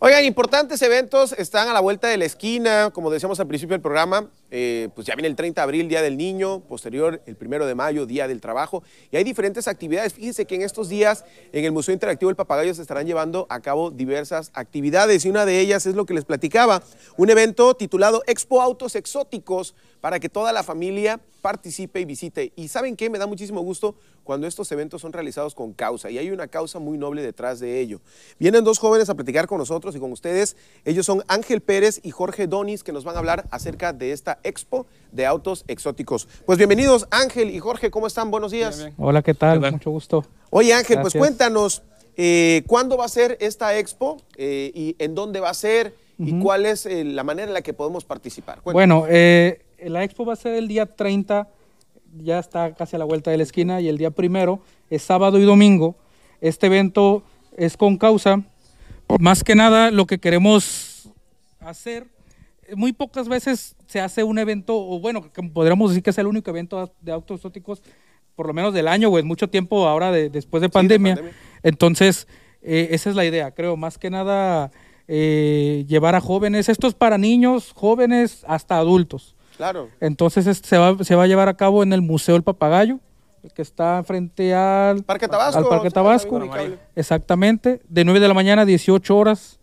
Oigan, importantes eventos están a la vuelta de la esquina, como decíamos al principio del programa, eh, pues ya viene el 30 de abril, Día del Niño, posterior el 1 de mayo, Día del Trabajo, y hay diferentes actividades. Fíjense que en estos días en el Museo Interactivo del Papagayo se estarán llevando a cabo diversas actividades, y una de ellas es lo que les platicaba, un evento titulado Expo Autos Exóticos, para que toda la familia participe y visite. Y ¿saben qué? Me da muchísimo gusto cuando estos eventos son realizados con causa y hay una causa muy noble detrás de ello. Vienen dos jóvenes a platicar con nosotros y con ustedes. Ellos son Ángel Pérez y Jorge Donis que nos van a hablar acerca de esta expo de autos exóticos. Pues bienvenidos Ángel y Jorge, ¿cómo están? Buenos días. Hola, ¿qué tal? Mucho gusto. Oye Ángel, pues cuéntanos, eh, ¿cuándo va a ser esta expo eh, y en dónde va a ser y cuál es eh, la manera en la que podemos participar? Bueno, la expo va a ser el día 30 ya está casi a la vuelta de la esquina y el día primero es sábado y domingo. Este evento es con causa. Más que nada lo que queremos hacer, muy pocas veces se hace un evento, o bueno, podríamos decir que es el único evento de autos exóticos, por lo menos del año, o en mucho tiempo ahora después de pandemia. Entonces, eh, esa es la idea, creo, más que nada eh, llevar a jóvenes, esto es para niños, jóvenes, hasta adultos. Claro. Entonces se, va, a llevar a cabo en el Museo del Papagayo, que está frente al Parque Tabasco. Al Parque Tabasco. Exactamente, de 9 de la mañana a 18 horas.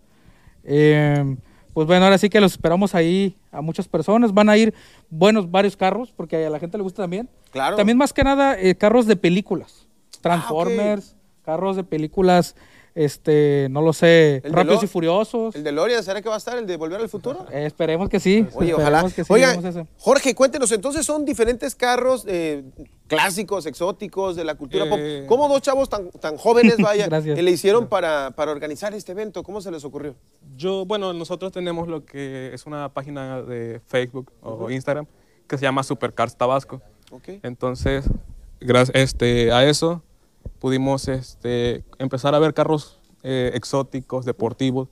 Eh, pues bueno, ahora sí que los esperamos ahí a muchas personas. Van a ir buenos varios carros, porque a la gente le gusta también. Claro. También más que nada eh, carros de películas. Ah, Transformers, carros de películas este, no lo sé, Rápidos y Furiosos. ¿El de Loria será que va a estar? ¿El de Volver al Futuro? esperemos que sí. ojalá. Que Jorge, cuéntenos, entonces son diferentes carros eh, clásicos, exóticos, de la cultura pop. Eh. ¿Cómo dos chavos tan, tan jóvenes, vaya, le hicieron para, organizar este evento? ¿Cómo se les ocurrió? Yo, bueno, nosotros tenemos lo que es una página de Facebook o Instagram que se llama Supercars Tabasco. Okay. Entonces, gracias este, a eso pudimos este, empezar a ver carros eh, exóticos, deportivos,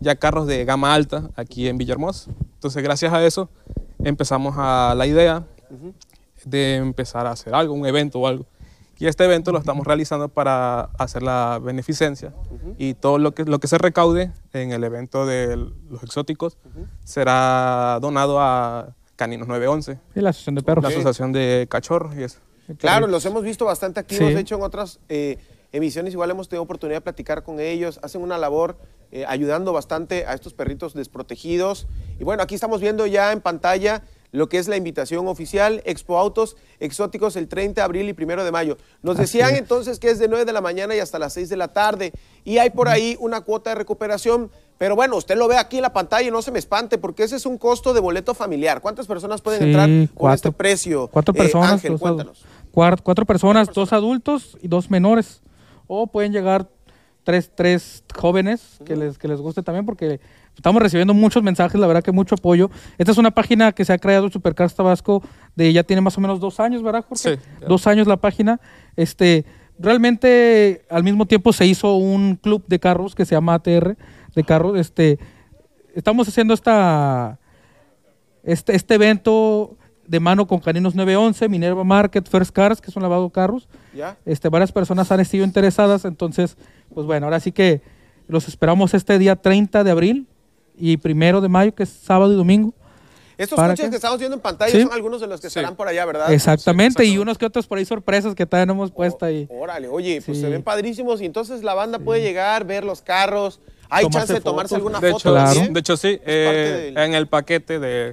ya carros de gama alta aquí en Villahermosa. Entonces, gracias a eso, empezamos a la idea de empezar a hacer algo, un evento o algo. Y este evento lo estamos realizando para hacer la beneficencia y todo lo que, lo que se recaude en el evento de los exóticos será donado a Caninos 911. Y la Asociación de Perros. La Asociación de Cachorros y eso. Claro, los hemos visto bastante aquí, los De hecho, en otras eh, emisiones igual hemos tenido oportunidad de platicar con ellos. Hacen una labor eh, ayudando bastante a estos perritos desprotegidos. Y bueno, aquí estamos viendo ya en pantalla lo que es la invitación oficial, Expo Autos Exóticos el 30 de abril y 1 de mayo. Nos decían entonces que es de 9 de la mañana y hasta las 6 de la tarde y hay por ahí una cuota de recuperación, pero bueno, usted lo ve aquí en la pantalla y no se me espante porque ese es un costo de boleto familiar. ¿Cuántas personas pueden entrar con este precio? Cuatro eh, personas. Ángel, cuéntanos. Cuatro, personas, dos adultos y dos menores. O pueden llegar tres, jóvenes que les, que les guste también porque estamos recibiendo muchos mensajes, la verdad que mucho apoyo. Esta es una página que se ha creado Supercast Tabasco de ya tiene más o menos dos años, ¿verdad, Jorge? Sí, Dos años la página. Este, realmente al mismo tiempo se hizo un club de carros que se llama ATR de carros. Este, estamos haciendo esta, este, este evento de mano con Caninos 911, Minerva Market, First Cars, que son lavado carros. Este, varias personas han sido interesadas, entonces, pues bueno, ahora sí que los esperamos este día 30 de abril y primero de mayo, que es sábado y domingo. Estos coches que estamos viendo en pantalla son algunos de los que estarán por allá, ¿verdad? Exactamente, y unos que otros por ahí sorpresas que también hemos puesto ahí. Órale, oye, pues se ven padrísimos y entonces la banda puede llegar, ver los carros, hay chance de tomarse alguna foto. Hecho, De hecho, sí, eh, en el paquete de,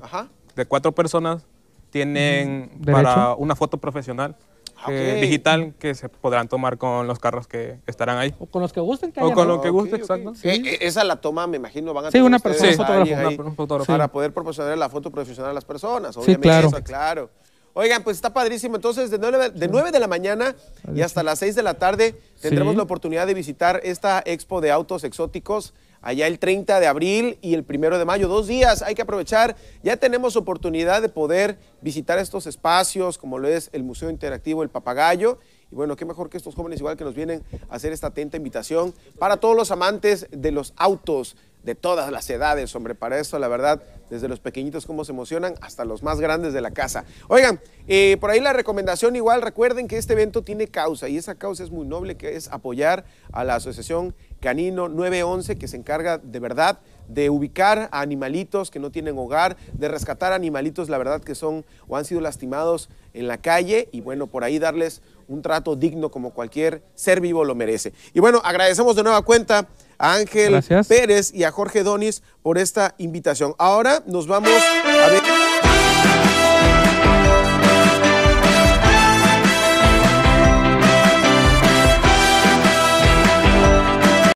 de cuatro personas tienen para una foto profesional. Ah, eh, digital que se podrán tomar con los carros que estarán ahí. O con los que gusten que O con los que guste, exacto. Eh, eh, esa la toma, me imagino, van a tener sí, una persona, Para poder proporcionar la foto profesional a las personas, obviamente. claro. claro. Oigan, pues está padrísimo. Entonces, de 9 de, 9 de la mañana y hasta las 6 de la tarde tendremos la oportunidad de visitar esta expo de autos exóticos allá el 30 de abril y el 1 de mayo, dos días, hay que aprovechar, ya tenemos oportunidad de poder visitar estos espacios como lo es el Museo Interactivo El Papagayo. Y bueno, qué mejor que estos jóvenes igual que nos vienen a hacer esta atenta invitación para todos los amantes de los autos de todas las edades, hombre, para eso, la verdad, desde los pequeñitos cómo se emocionan hasta los más grandes de la casa. Oigan, eh, por ahí la recomendación igual, recuerden que este evento tiene causa y esa causa es muy noble, que es apoyar a la Asociación Canino 911 que se encarga de verdad de ubicar a animalitos que no tienen hogar, de rescatar animalitos, la verdad que son o han sido lastimados en la calle y bueno, por ahí darles un trato digno como cualquier ser vivo lo merece. Y bueno, agradecemos de nueva cuenta a Ángel Pérez y a Jorge Donis por esta invitación. Ahora nos vamos a ver...